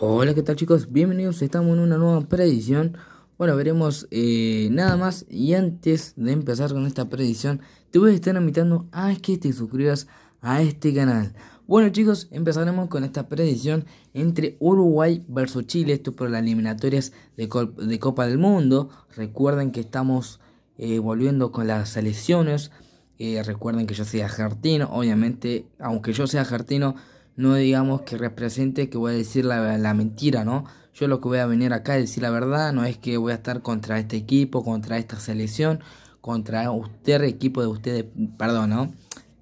Hola, ¿qué tal chicos? Bienvenidos, estamos en una nueva predicción. Bueno, veremos eh, nada más. Y antes de empezar con esta predicción, te voy a estar invitando a que te suscribas a este canal. Bueno chicos, empezaremos con esta predicción entre Uruguay versus Chile, esto por las eliminatorias de, Copa del Mundo. Recuerden que estamos eh, volviendo con las selecciones. Eh, recuerden que yo soy argentino, obviamente, aunque yo sea argentino, no digamos que represente que voy a decir la, mentira, ¿no? Yo lo que voy a venir acá es decir la verdad, no es que voy a estar contra este equipo, contra esta selección, contra usted, equipo de ustedes, perdón, ¿no?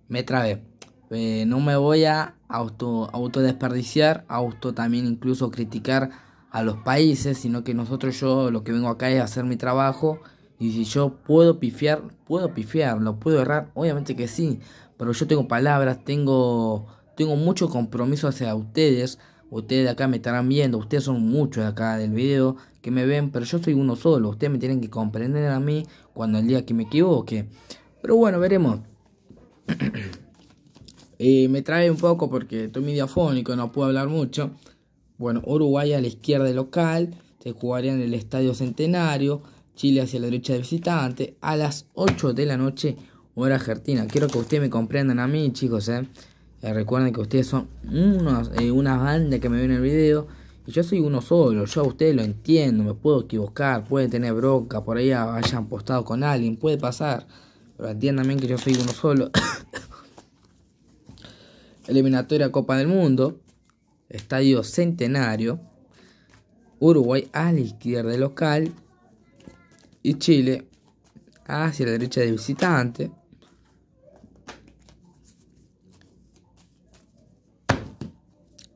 Me trabé. Eh, no me voy a auto, auto desperdiciar, auto también incluso criticar a los países, sino que nosotros yo lo que vengo acá es hacer mi trabajo y si yo puedo pifiar, puedo pifiar, lo puedo errar, obviamente que sí, pero yo tengo palabras, tengo tengo mucho compromiso hacia ustedes. Ustedes de acá me estarán viendo, ustedes son muchos de acá del video que me ven, pero yo soy uno solo. Ustedes me tienen que comprender a mí cuando el día que me equivoque. Pero bueno, veremos. Eh, me trae un poco porque estoy mediafónico, no puedo hablar mucho. Bueno, Uruguay a la izquierda local, se jugaría en el Estadio Centenario, Chile hacia la derecha de visitante, a las 8 de la noche, hora argentina. Quiero que ustedes me comprendan a mí, chicos, eh. Eh, recuerden que ustedes son eh, una banda que me ven en el video. Y yo soy uno solo, yo a ustedes lo entiendo, me puedo equivocar, puede tener bronca, por ahí hayan postado con alguien, puede pasar. Pero entiendan que yo soy uno solo. Eliminatoria Copa del Mundo, Estadio Centenario, Uruguay a la izquierda de local y Chile hacia la derecha de visitante.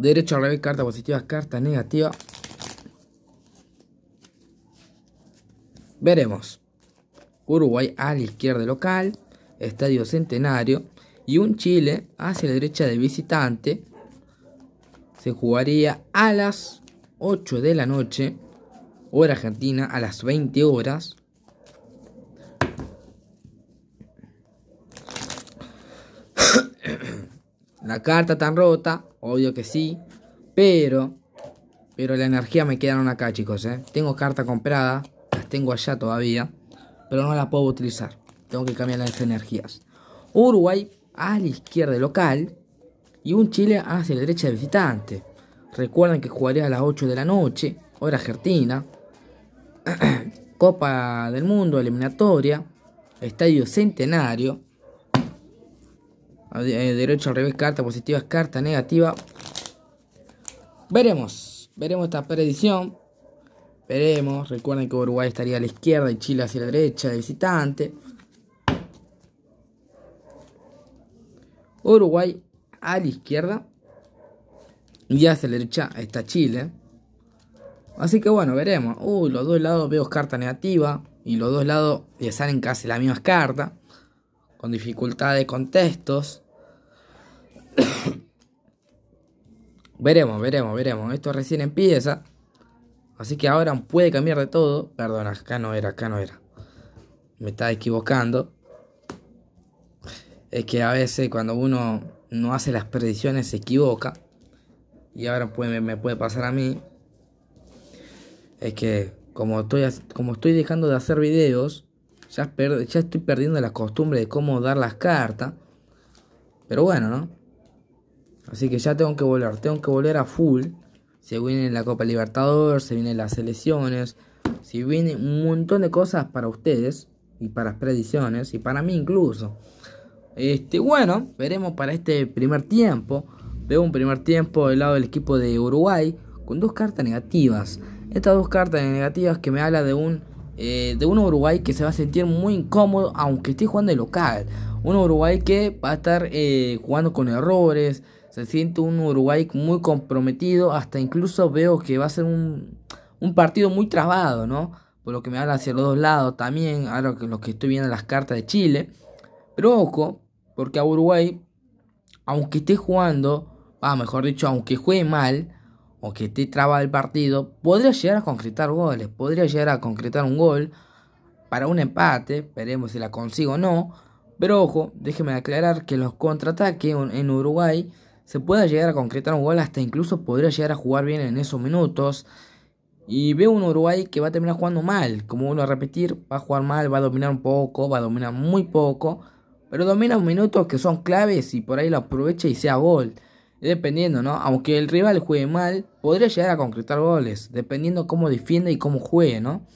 Derecho a revés, carta positiva, carta negativa. Veremos. Uruguay a la izquierda local, Estadio Centenario y un Chile hacia la derecha de visitante. Se jugaría a las 8 de la noche, hora argentina, a las 20 horas. La carta tan rota, obvio que sí. Pero, pero la energía me quedaron acá, chicos. ¿eh? Tengo carta comprada, las tengo allá todavía. Pero no la puedo utilizar. Tengo que cambiar las energías. Uruguay a la izquierda local y un Chile hacia la derecha de visitante. Recuerden que jugaría a las 8 de la noche, hora argentina. Copa del Mundo, eliminatoria, Estadio Centenario, eh, derecho al revés, carta positiva, carta negativa. Veremos, veremos esta predicción. Veremos, recuerden que Uruguay estaría a la izquierda y Chile hacia la derecha visitante. Uruguay a la izquierda y hacia la derecha está Chile. Así que bueno, veremos. Uy, los dos lados veo carta negativa y los dos lados ya salen casi las mismas cartas con dificultad de contextos. veremos, veremos, veremos. Esto recién empieza. Así que ahora puede cambiar de todo. Perdón, acá no era, acá no era. Me estaba equivocando. Es que a veces cuando uno no hace las predicciones se equivoca. Y ahora me puede pasar a mí. Es que como estoy, como estoy dejando de hacer videos, ya, estoy perdiendo la costumbre de cómo dar las cartas. Pero bueno, ¿no? Así que ya tengo que volver. Tengo que volver a full. Se viene la Copa Libertadores, se vienen las elecciones. Se viene un montón de cosas para ustedes. Y para las predicciones. Y para mí incluso. Este, bueno, veremos para este primer tiempo. Veo un primer tiempo del lado del equipo de Uruguay con dos cartas negativas. Estas dos cartas negativas que me habla de un eh, de un Uruguay que se va a sentir muy incómodo aunque esté jugando de local. Un Uruguay que va a estar eh, jugando con errores. Se siente un Uruguay muy comprometido. Hasta incluso veo que va a ser un, un partido muy trabado, ¿no? Por lo que me habla hacia los dos lados también. Ahora que lo que estoy viendo las cartas de Chile. Pero ojo, porque a Uruguay, aunque esté jugando, ah, mejor dicho, aunque juegue mal, o que esté traba el partido, podría llegar a concretar goles, podría llegar a concretar un gol para un empate, veremos si la consigo o no. Pero ojo, déjeme aclarar que los contraataques en Uruguay se puede llegar a concretar un gol, hasta incluso podría llegar a jugar bien en esos minutos. Y veo un Uruguay que va a terminar jugando mal, como uno a repetir, va a jugar mal, va a dominar un poco, va a dominar muy poco, pero domina minutos que son claves y por ahí lo aprovecha y sea gol. Dependiendo, ¿no? Aunque el rival juegue mal, podría llegar a concretar goles, dependiendo cómo defienda y cómo juegue, ¿no?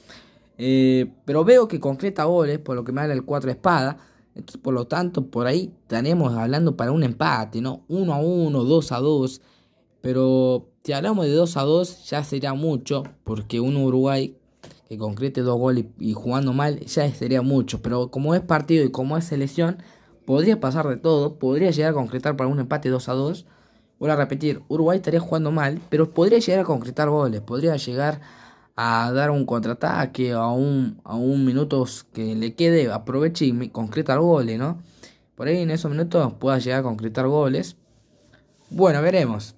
Eh, pero veo que concreta goles, por lo que me habla el 4 espada. Entonces, por lo tanto, por ahí estaremos hablando para un empate, ¿no? 1 a 1, 2 a 2. Pero si hablamos de 2 a 2, ya sería mucho, porque un Uruguay que concrete dos goles y, jugando mal, ya sería mucho. Pero como es partido y como es selección, podría pasar de todo, podría llegar a concretar para un empate 2 a 2. Voy a repetir, Uruguay estaría jugando mal, pero podría llegar a concretar goles, podría llegar a dar un contraataque a un, a un minutos que le quede, aproveche y concretar goles, ¿no? Por ahí en esos minutos pueda llegar a concretar goles. Bueno, veremos.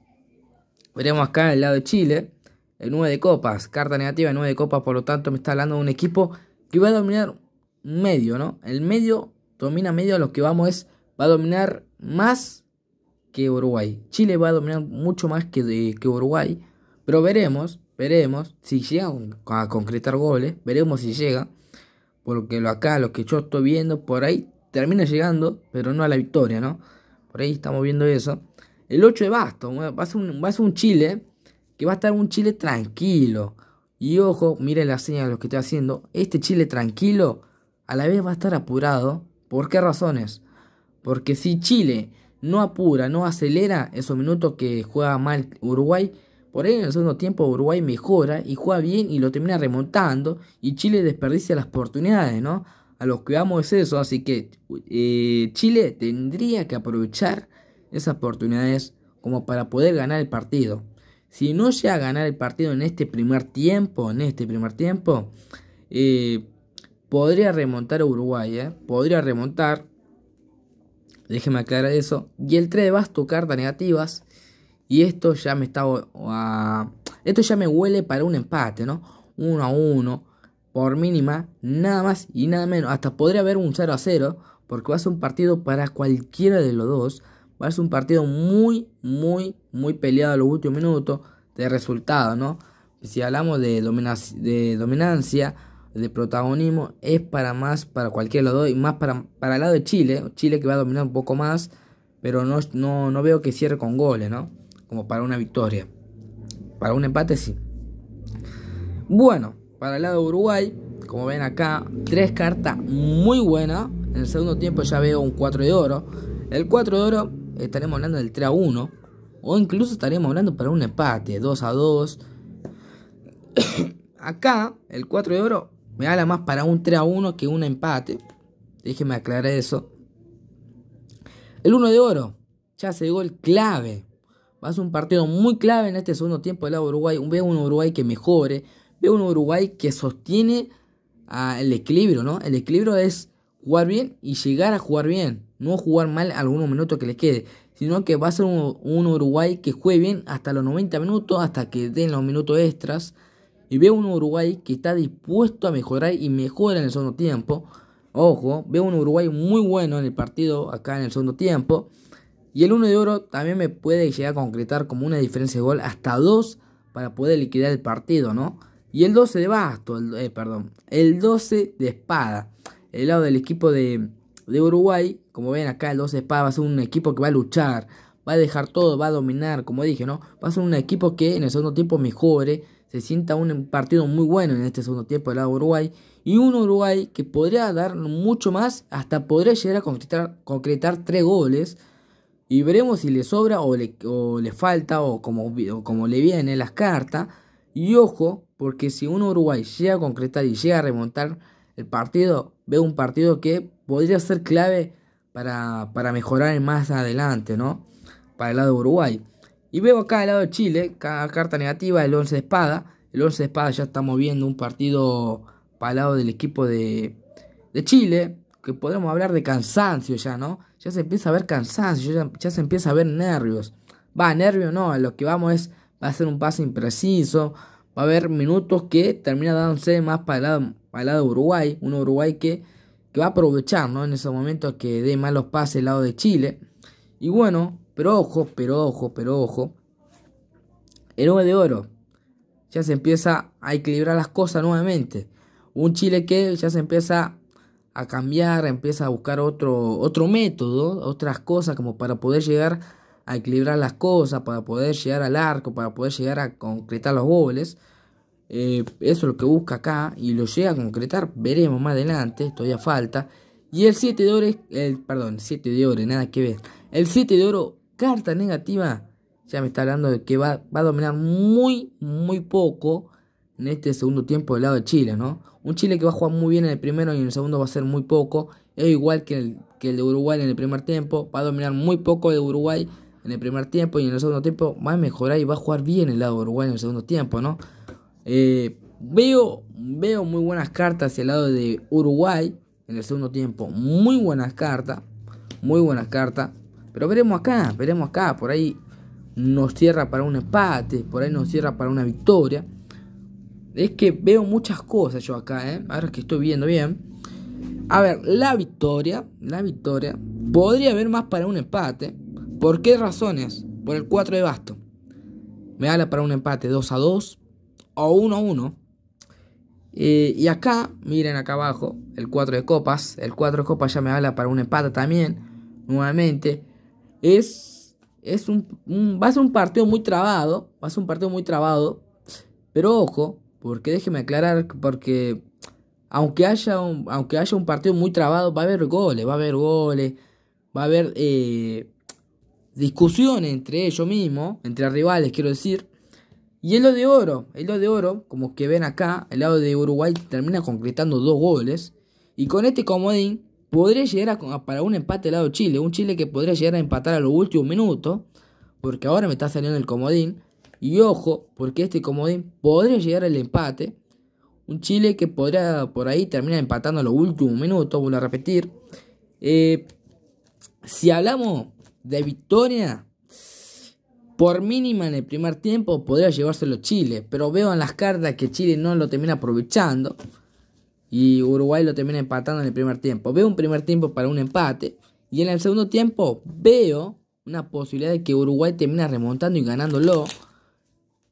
Veremos acá el lado de Chile. El 9 de copas, carta negativa, el 9 de copas, por lo tanto me está hablando de un equipo que va a dominar medio, ¿no? El medio domina medio, lo que vamos es, va a dominar más que Uruguay. Chile va a dominar mucho más que, eh, que Uruguay, pero veremos, veremos si llega... a concretar goles, veremos si llega, porque lo acá, lo que yo estoy viendo, por ahí termina llegando, pero no a la victoria, ¿no? Por ahí estamos viendo eso. El 8 de Basto, va a ser un, va a ser un Chile, que va a estar un Chile tranquilo. Y ojo, miren la señal de lo que estoy haciendo. Este Chile tranquilo a la vez va a estar apurado. ¿Por qué razones? Porque si Chile no apura, no acelera esos minutos que juega mal Uruguay. Por ahí en el segundo tiempo Uruguay mejora y juega bien y lo termina remontando y Chile desperdicia las oportunidades, ¿no? A los que vamos es eso, así que eh, Chile tendría que aprovechar esas oportunidades como para poder ganar el partido. Si no llega a ganar el partido en este primer tiempo, en este primer tiempo, eh, podría remontar a Uruguay, ¿eh? podría remontar, Déjeme aclarar eso. Y el 3 de tu cartas negativas. Y esto ya me está. esto ya me huele para un empate, ¿no? 1 a 1. Por mínima, nada más y nada menos. Hasta podría haber un 0 a 0. Porque va a ser un partido para cualquiera de los dos. Va a ser un partido muy, muy, muy peleado a los últimos minutos de resultado, ¿no? Si hablamos de, de dominancia de protagonismo es para más, para cualquier lado, y más para, para el lado de Chile, Chile que va a dominar un poco más, pero no, no, no veo que cierre con goles, ¿no? Como para una victoria. Para un empate sí. Bueno, para el lado de Uruguay, como ven acá, tres cartas muy buenas. En el segundo tiempo ya veo un 4 de oro. El 4 de oro estaremos hablando del 3 a 1. O incluso estaremos hablando para un empate, 2 a 2. acá, el 4 de oro me da más para un 3 a 1 que un empate. Déjeme aclarar eso. El 1 de oro. Ya se llegó el clave. Va a ser un partido muy clave en este segundo tiempo del lado de Uruguay. Veo un Uruguay que mejore. Veo un Uruguay que sostiene ah, el equilibrio, ¿no? El equilibrio es jugar bien y llegar a jugar bien. No jugar mal algunos minutos que le quede. Sino que va a ser un, un Uruguay que juegue bien hasta los 90 minutos, hasta que den los minutos extras y veo un Uruguay que está dispuesto a mejorar y mejora en el segundo tiempo. Ojo, veo un Uruguay muy bueno en el partido acá en el segundo tiempo. Y el 1 de oro también me puede llegar a concretar como una diferencia de gol hasta 2 para poder liquidar el partido, ¿no? Y el 12 de basto, el, eh, perdón, el 12 de espada. El lado del equipo de, de Uruguay, como ven acá, el 12 de espada va a ser un equipo que va a luchar, va a dejar todo, va a dominar, como dije, ¿no? Va a ser un equipo que en el segundo tiempo mejore se sienta un partido muy bueno en este segundo tiempo del lado de Uruguay y un Uruguay que podría dar mucho más, hasta podría llegar a concretar, concretar tres goles y veremos si le sobra o le, falta o como, como le viene las cartas. Y ojo, porque si un Uruguay llega a concretar y llega a remontar el partido, veo un partido que podría ser clave para, para mejorar más adelante, ¿no? Para el lado de Uruguay. Y veo acá al lado de Chile, cada carta negativa, el 11 de espada. El 11 de espada ya estamos viendo un partido para el lado del equipo de, Chile. Que podemos hablar de cansancio ya, ¿no? Ya se empieza a ver cansancio, ya, se empieza a ver nervios. Va, nervio no, lo que vamos es, va a ser un pase impreciso. Va a haber minutos que termina dándose más para el lado, para lado de Uruguay. Un Uruguay que, que va a aprovechar, ¿no? En esos momentos que dé malos pases el lado de Chile. Y bueno, pero ojo, pero ojo, pero ojo. El 9 de oro. Ya se empieza a equilibrar las cosas nuevamente. Un Chile que ya se empieza a cambiar, empieza a buscar otro, otro método, otras cosas como para poder llegar a equilibrar las cosas, para poder llegar al arco, para poder llegar a concretar los goles. Eh, eso es lo que busca acá y lo llega a concretar. Veremos más adelante, todavía falta. Y el 7 de oro, el, perdón, 7 de oro, nada que ver. El 7 de oro carta negativa ya me está hablando de que va, va a dominar muy, muy poco en este segundo tiempo del lado de Chile, ¿no? Un Chile que va a jugar muy bien en el primero y en el segundo va a ser muy poco. Es igual que el, que el de Uruguay en el primer tiempo. Va a dominar muy poco de Uruguay en el primer tiempo y en el segundo tiempo va a mejorar y va a jugar bien el lado de Uruguay en el segundo tiempo, ¿no? Eh, veo, veo muy buenas cartas hacia el lado de Uruguay en el segundo tiempo. Muy buenas cartas. Muy buenas cartas. Pero veremos acá, veremos acá. Por ahí nos cierra para un empate, por ahí nos cierra para una victoria. Es que veo muchas cosas yo acá, Ahora ¿eh? que estoy viendo bien. A ver, la victoria, la victoria, podría haber más para un empate. ¿Por qué razones? Por el 4 de basto. Me habla para un empate 2 a 2 o 1 a 1. Eh, y acá, miren acá abajo, el 4 de copas. El 4 de copas ya me habla para un empate también. Nuevamente es, es un, va a ser un partido muy trabado, va a ser un partido muy trabado, pero ojo, porque déjeme aclarar, porque aunque haya un, aunque haya un partido muy trabado, va a haber goles, va a haber goles, va a haber eh, entre ellos mismos, entre rivales, quiero decir. Y el lo de oro, el lo de oro, como que ven acá, el lado de Uruguay termina concretando dos goles. Y con este comodín podría llegar para un empate al lado de Chile, un Chile que podría llegar a empatar a los últimos minutos, porque ahora me está saliendo el comodín, y ojo, porque este comodín podría llegar al empate, un Chile que podría por ahí terminar empatando a los últimos minutos, vuelvo a repetir. Eh, si hablamos de victoria, por mínima en el primer tiempo podría llevárselo Chile, pero veo en las cartas que Chile no lo termina aprovechando. Y Uruguay lo termina empatando en el primer tiempo. Veo un primer tiempo para un empate. Y en el segundo tiempo veo una posibilidad de que Uruguay termina remontando y ganándolo.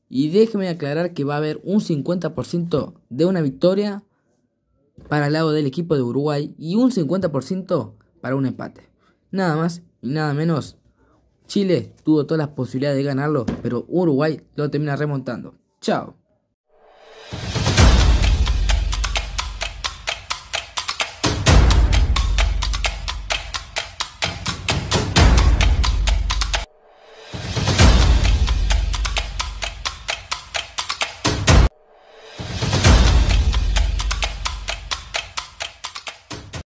Y déjeme aclarar que va a haber un 50% de una victoria para el lado del equipo de Uruguay y un 50% para un empate. Nada más y nada menos. Chile tuvo todas las posibilidades de ganarlo, pero Uruguay lo termina remontando. Chao.